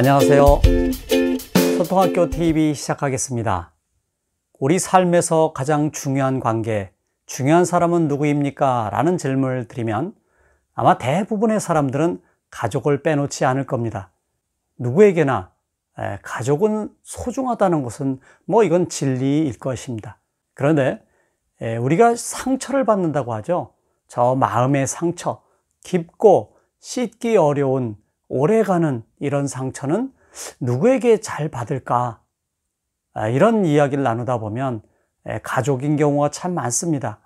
안녕하세요. 소통학교 TV 시작하겠습니다. 우리 삶에서 가장 중요한 관계, 중요한 사람은 누구입니까? 라는 질문을 드리면 아마 대부분의 사람들은 가족을 빼놓지 않을 겁니다. 누구에게나 가족은 소중하다는 것은 뭐 이건 진리일 것입니다. 그런데 우리가 상처를 받는다고 하죠. 저 마음의 상처, 깊고 씻기 어려운 오래가는 이런 상처는 누구에게 잘 받을까? 아, 이런 이야기를 나누다 보면 예, 가족인 경우가 참 많습니다.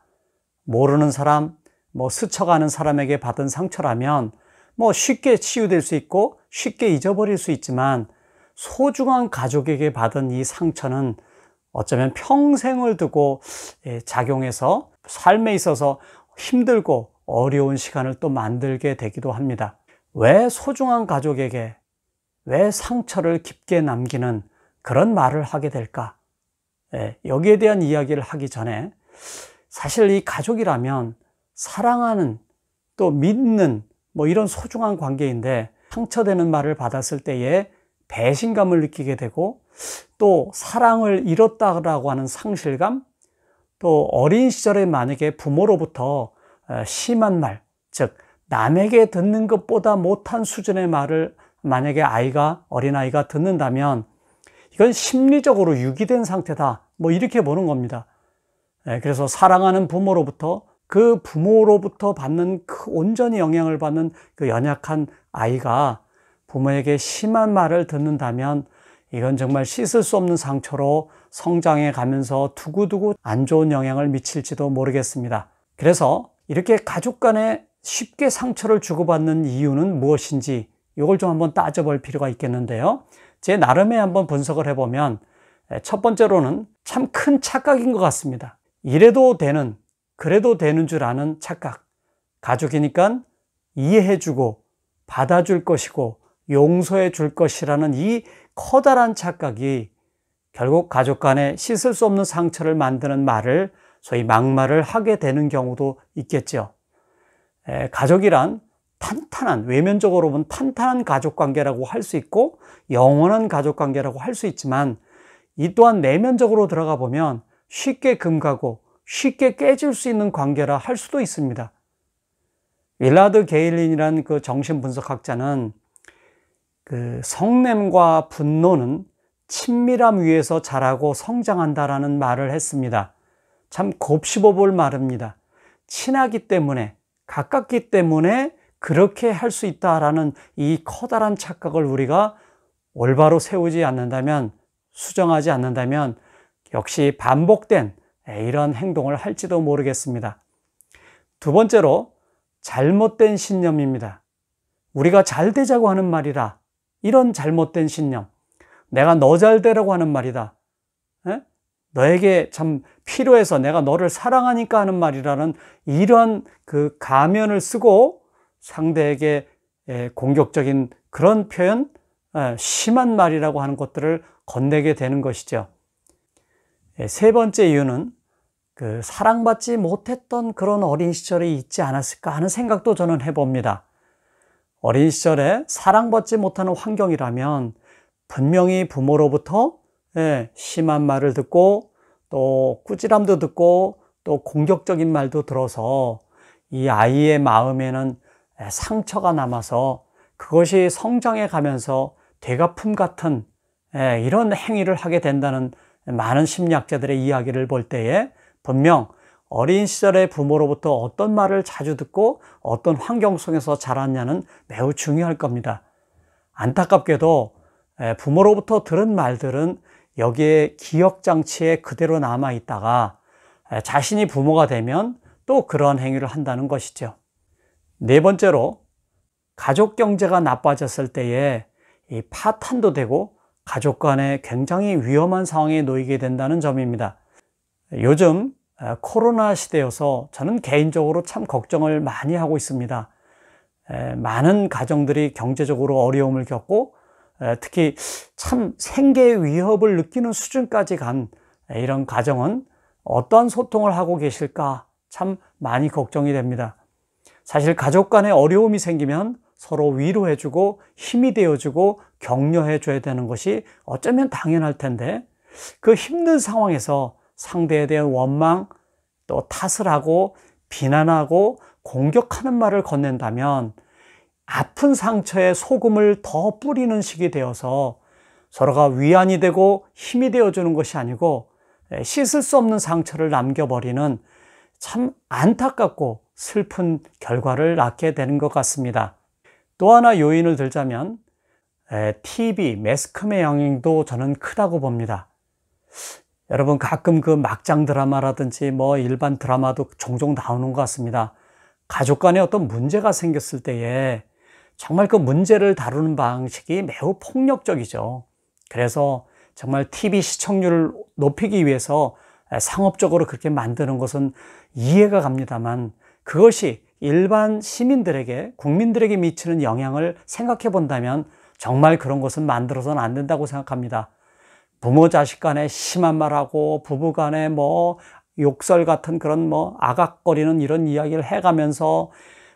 모르는 사람, 뭐 스쳐가는 사람에게 받은 상처라면 뭐 쉽게 치유될 수 있고 쉽게 잊어버릴 수 있지만 소중한 가족에게 받은 이 상처는 어쩌면 평생을 두고 예, 작용해서 삶에 있어서 힘들고 어려운 시간을 또 만들게 되기도 합니다. 왜 소중한 가족에게 왜 상처를 깊게 남기는 그런 말을 하게 될까? 예, 여기에 대한 이야기를 하기 전에 사실 이 가족이라면 사랑하는 또 믿는 뭐 이런 소중한 관계인데 상처되는 말을 받았을 때에 배신감을 느끼게 되고 또 사랑을 잃었다라고 하는 상실감 또 어린 시절에 만약에 부모로부터 어, 심한 말, 즉 남에게 듣는 것보다 못한 수준의 말을 만약에 아이가, 어린아이가 듣는다면 이건 심리적으로 유기된 상태다. 뭐 이렇게 보는 겁니다. 예, 그래서 사랑하는 부모로부터 그 부모로부터 받는 그 온전히 영향을 받는 그 연약한 아이가 부모에게 심한 말을 듣는다면 이건 정말 씻을 수 없는 상처로 성장해 가면서 두고두고 안 좋은 영향을 미칠지도 모르겠습니다. 그래서 이렇게 가족 간의 쉽게 상처를 주고받는 이유는 무엇인지 이걸 좀 한번 따져볼 필요가 있겠는데요. 제 나름의 한번 분석을 해보면 첫 번째로는 참 큰 착각인 것 같습니다. 이래도 되는, 그래도 되는 줄 아는 착각. 가족이니까 이해해주고 받아줄 것이고 용서해 줄 것이라는 이 커다란 착각이 결국 가족 간에 씻을 수 없는 상처를 만드는 말을 소위 막말을 하게 되는 경우도 있겠죠. 가족이란 탄탄한 외면적으로 보면 탄탄한 가족 관계라고 할 수 있고 영원한 가족 관계라고 할 수 있지만 이 또한 내면적으로 들어가 보면 쉽게 금가고 쉽게 깨질 수 있는 관계라 할 수도 있습니다. 윌라드 게일린이란 그 정신분석학자는 그 성냄과 분노는 친밀함 위에서 자라고 성장한다라는 말을 했습니다. 참 곱씹어 볼 말입니다. 친하기 때문에 가깝기 때문에 그렇게 할 수 있다라는 이 커다란 착각을 우리가 올바로 세우지 않는다면 수정하지 않는다면 역시 반복된 이런 행동을 할지도 모르겠습니다. 두 번째로 잘못된 신념입니다. 우리가 잘 되자고 하는 말이라 이런 잘못된 신념. 내가 너 잘 되라고 하는 말이다. 너에게 참 필요해서 내가 너를 사랑하니까 하는 말이라는 이런 그 가면을 쓰고 상대에게 공격적인 그런 표현, 심한 말이라고 하는 것들을 건네게 되는 것이죠. 세 번째 이유는 그 사랑받지 못했던 그런 어린 시절이 있지 않았을까 하는 생각도 저는 해봅니다. 어린 시절에 사랑받지 못하는 환경이라면 분명히 부모로부터 예, 심한 말을 듣고 또 꾸지람도 듣고 또 공격적인 말도 들어서 이 아이의 마음에는 상처가 남아서 그것이 성장해 가면서 대가품 같은 예, 이런 행위를 하게 된다는 많은 심리학자들의 이야기를 볼 때에 분명 어린 시절의 부모로부터 어떤 말을 자주 듣고 어떤 환경 속에서 자랐냐는 매우 중요할 겁니다. 안타깝게도 예, 부모로부터 들은 말들은 여기에 기억 장치에 그대로 남아 있다가 자신이 부모가 되면 또그러한 행위를 한다는 것이죠. 네 번째로 가족 경제가 나빠졌을 때에 이 파탄도 되고 가족 간에 굉장히 위험한 상황에 놓이게 된다는 점입니다. 요즘 코로나 시대여서 저는 개인적으로 참 걱정을 많이 하고 있습니다. 많은 가정들이 경제적으로 어려움을 겪고 특히 참 생계의 위협을 느끼는 수준까지 간 이런 가정은 어떠한 소통을 하고 계실까 참 많이 걱정이 됩니다. 사실 가족 간에 어려움이 생기면 서로 위로해주고 힘이 되어주고 격려해줘야 되는 것이 어쩌면 당연할 텐데 그 힘든 상황에서 상대에 대한 원망 또 탓을 하고 비난하고 공격하는 말을 건넨다면 아픈 상처에 소금을 더 뿌리는 식이 되어서 서로가 위안이 되고 힘이 되어주는 것이 아니고 씻을 수 없는 상처를 남겨버리는 참 안타깝고 슬픈 결과를 낳게 되는 것 같습니다. 또 하나 요인을 들자면 TV, 매스컴의 영향도 저는 크다고 봅니다. 여러분 가끔 그 막장 드라마라든지 뭐 일반 드라마도 종종 나오는 것 같습니다. 가족 간에 어떤 문제가 생겼을 때에 정말 그 문제를 다루는 방식이 매우 폭력적이죠. 그래서 정말 TV 시청률을 높이기 위해서 상업적으로 그렇게 만드는 것은 이해가 갑니다만 그것이 일반 시민들에게, 국민들에게 미치는 영향을 생각해 본다면 정말 그런 것은 만들어서는 안 된다고 생각합니다. 부모 자식 간에 심한 말하고 부부 간에 뭐 욕설 같은 그런 뭐 아각거리는 이런 이야기를 해가면서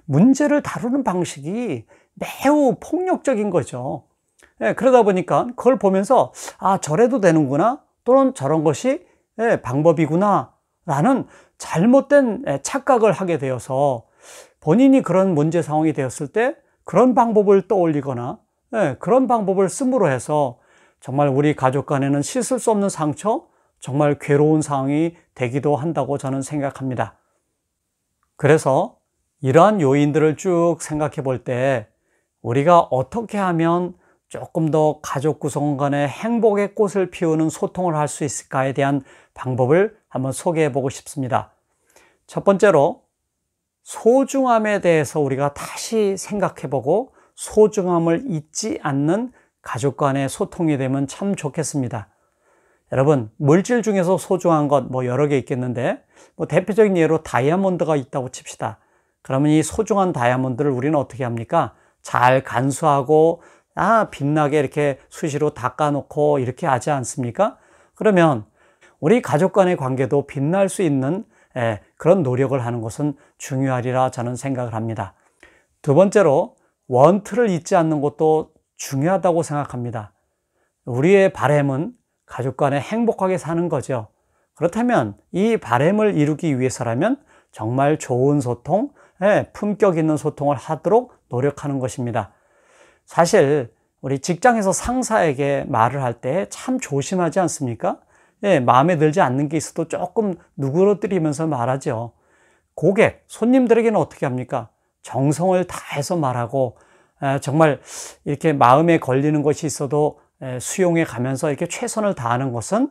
문제를 다루는 방식이 매우 폭력적인 거죠. 예, 그러다 보니까 그걸 보면서 아 저래도 되는구나 또는 저런 것이 예, 방법이구나 라는 잘못된 예, 착각을 하게 되어서 본인이 그런 문제 상황이 되었을 때 그런 방법을 떠올리거나 예, 그런 방법을 쓰므로 해서 정말 우리 가족 간에는 씻을 수 없는 상처 정말 괴로운 상황이 되기도 한다고 저는 생각합니다 그래서 이러한 요인들을 쭉 생각해 볼때 우리가 어떻게 하면 조금 더 가족 구성 원 간의 행복의 꽃을 피우는 소통을 할 수 있을까에 대한 방법을 한번 소개해 보고 싶습니다. 첫 번째로 소중함에 대해서 우리가 다시 생각해 보고 소중함을 잊지 않는 가족 간의 소통이 되면 참 좋겠습니다. 여러분, 물질 중에서 소중한 것 뭐 여러 개 있겠는데, 뭐 대표적인 예로 다이아몬드가 있다고 칩시다. 그러면 이 소중한 다이아몬드를 우리는 어떻게 합니까? 잘 간수하고 아 빛나게 이렇게 수시로 닦아놓고 이렇게 하지 않습니까? 그러면 우리 가족 간의 관계도 빛날 수 있는 예, 그런 노력을 하는 것은 중요하리라 저는 생각을 합니다. 두 번째로 원트를 잊지 않는 것도 중요하다고 생각합니다. 우리의 바램은 가족 간에 행복하게 사는 거죠. 그렇다면 이 바램을 이루기 위해서라면 정말 좋은 소통, 예, 품격 있는 소통을 하도록 노력하는 것입니다. 사실 우리 직장에서 상사에게 말을 할 때 참 조심하지 않습니까? 예, 마음에 들지 않는 게 있어도 조금 누그러뜨리면서 말하죠. 고객, 손님들에게는 어떻게 합니까? 정성을 다해서 말하고 예, 정말 이렇게 마음에 걸리는 것이 있어도 예, 수용해 가면서 이렇게 최선을 다하는 것은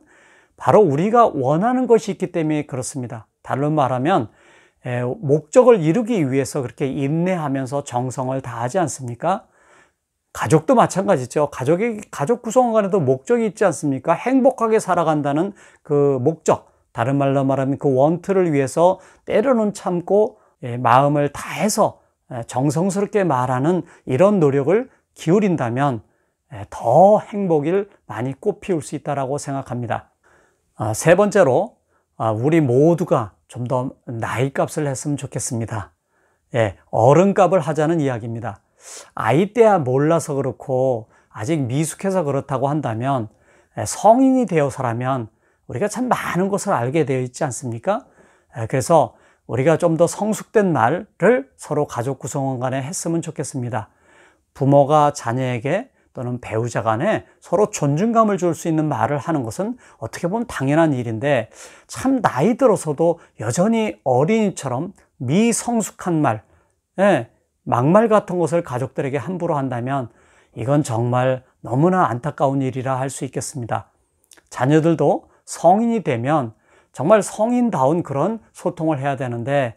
바로 우리가 원하는 것이 있기 때문에 그렇습니다. 다른 말하면 목적을 이루기 위해서 그렇게 인내하면서 정성을 다하지 않습니까? 가족도 마찬가지죠. 가족의 가족 구성원간에도 목적이 있지 않습니까? 행복하게 살아간다는 그 목적, 다른 말로 말하면 그 원트를 위해서 때로는 참고 마음을 다해서 정성스럽게 말하는 이런 노력을 기울인다면 더 행복을 많이 꽃피울 수 있다라고 생각합니다. 아, 세 번째로 아, 우리 모두가 좀더 나이 값을 했으면 좋겠습니다. 예, 어른 값을 하자는 이야기입니다. 아이 때야 몰라서 그렇고 아직 미숙해서 그렇다고 한다면 예, 성인이 되어서라면 우리가 참 많은 것을 알게 되어 있지 않습니까? 예, 그래서 우리가 좀 더 성숙된 말을 서로 가족 구성원 간에 했으면 좋겠습니다. 부모가 자녀에게 또는 배우자 간에 서로 존중감을 줄 수 있는 말을 하는 것은 어떻게 보면 당연한 일인데 참 나이 들어서도 여전히 어린이처럼 미성숙한 말, 예, 막말 같은 것을 가족들에게 함부로 한다면 이건 정말 너무나 안타까운 일이라 할 수 있겠습니다. 자녀들도 성인이 되면 정말 성인다운 그런 소통을 해야 되는데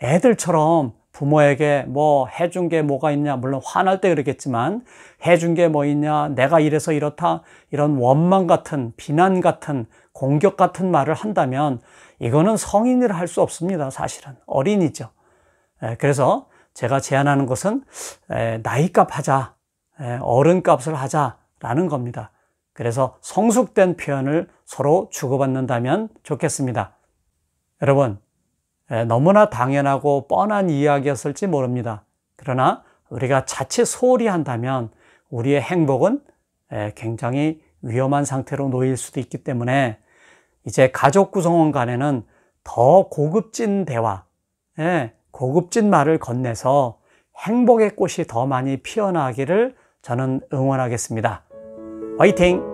애들처럼 부모에게 뭐 해준 게 뭐가 있냐 물론 화날 때 그러겠지만 해준 게 뭐 있냐 내가 이래서 이렇다 이런 원망 같은 비난 같은 공격 같은 말을 한다면 이거는 성인이라 할 수 없습니다 사실은 어린이죠 예, 그래서 제가 제안하는 것은 나이값 하자 어른값을 하자라는 겁니다 그래서 성숙된 표현을 서로 주고받는다면 좋겠습니다 여러분 너무나 당연하고 뻔한 이야기였을지 모릅니다. 그러나 우리가 자칫 소홀히 한다면 우리의 행복은 굉장히 위험한 상태로 놓일 수도 있기 때문에 이제 가족 구성원 간에는 더 고급진 대화, 고급진 말을 건네서 행복의 꽃이 더 많이 피어나기를 저는 응원하겠습니다. 화이팅!